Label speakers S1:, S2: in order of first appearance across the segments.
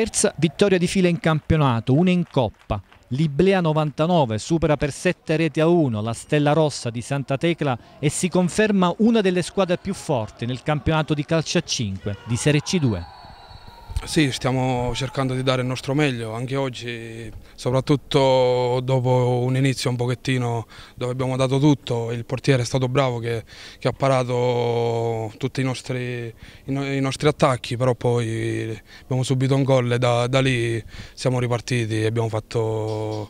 S1: Terza vittoria di fila in campionato, una in coppa. L'Iblea 99 supera per 7 reti a 1 la Stella Rossa di Santa Tecla
S2: e si conferma una delle squadre più forti nel campionato di calcio a 5 di Serie C2. Sì, stiamo cercando di dare il nostro meglio anche oggi, soprattutto dopo un inizio un pochettino dove abbiamo dato tutto, il portiere è stato bravo che, che ha parato tutti i nostri, i, no, i nostri, attacchi, però poi abbiamo subito un gol e da, da lì siamo ripartiti e abbiamo fatto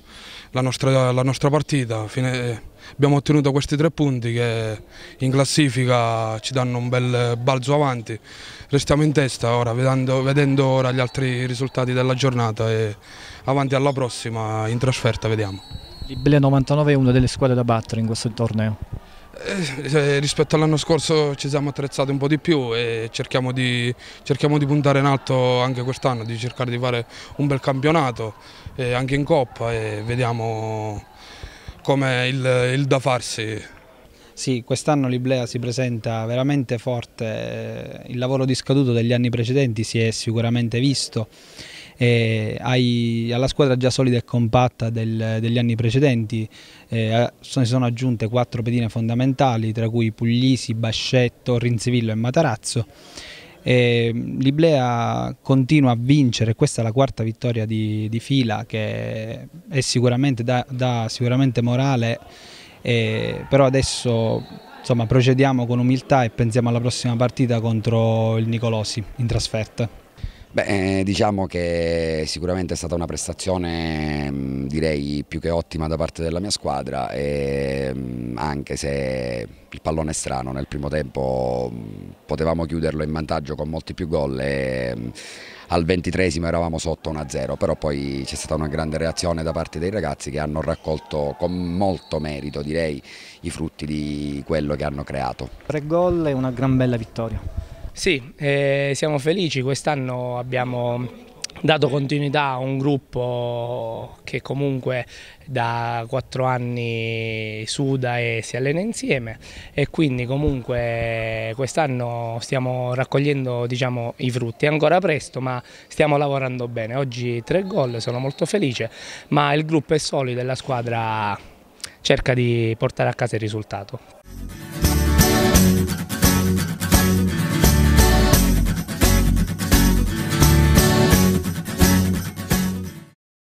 S2: la nostra, la nostra partita. Fine, abbiamo ottenuto questi tre punti che in classifica ci danno un bel balzo avanti, restiamo in testa ora vedendo, vedendo ora gli altri risultati della giornata e avanti alla prossima in trasferta vediamo.
S1: L'Ibele 99 è una delle squadre da battere in questo torneo.
S2: Eh, rispetto all'anno scorso ci siamo attrezzati un po' di più e cerchiamo di, cerchiamo di puntare in alto anche quest'anno, di cercare di fare un bel campionato eh, anche in coppa e vediamo, come il, il da farsi. Sì,
S1: quest'anno l'Iblea si presenta veramente forte, eh, il lavoro di scaduto degli anni precedenti si è sicuramente visto eh, ai, alla squadra già solida e compatta del, degli anni precedenti eh, si sono aggiunte quattro pedine fondamentali tra cui Puglisi, Bascetto, Rinzivillo e Matarazzo e ehm, L'Iblea continua a vincere, questa è la quarta vittoria di, di fila che sicuramente, dà, dà sicuramente morale, e, però adesso insomma, procediamo con umiltà e pensiamo alla prossima partita contro il Nicolosi in trasferta.
S3: Beh, eh, diciamo che sicuramente è stata una prestazione mm, direi più che ottima da parte della mia squadra, e, mm, anche se il pallone è strano, nel primo tempo mm, potevamo chiuderlo in vantaggio con molti più gol e al ventitresimo eravamo sotto 1-0, però poi c'è stata una grande reazione da parte dei ragazzi che hanno raccolto con molto merito direi i frutti di quello che hanno creato. Tre gol e una gran bella vittoria.
S4: Sì, eh, siamo felici, quest'anno abbiamo dato continuità a un gruppo che comunque da quattro anni suda e si allena insieme e quindi comunque quest'anno stiamo raccogliendo diciamo, i frutti, è ancora presto ma stiamo lavorando bene, oggi tre gol, sono molto felice ma il gruppo è solido e la squadra cerca di portare a casa il risultato.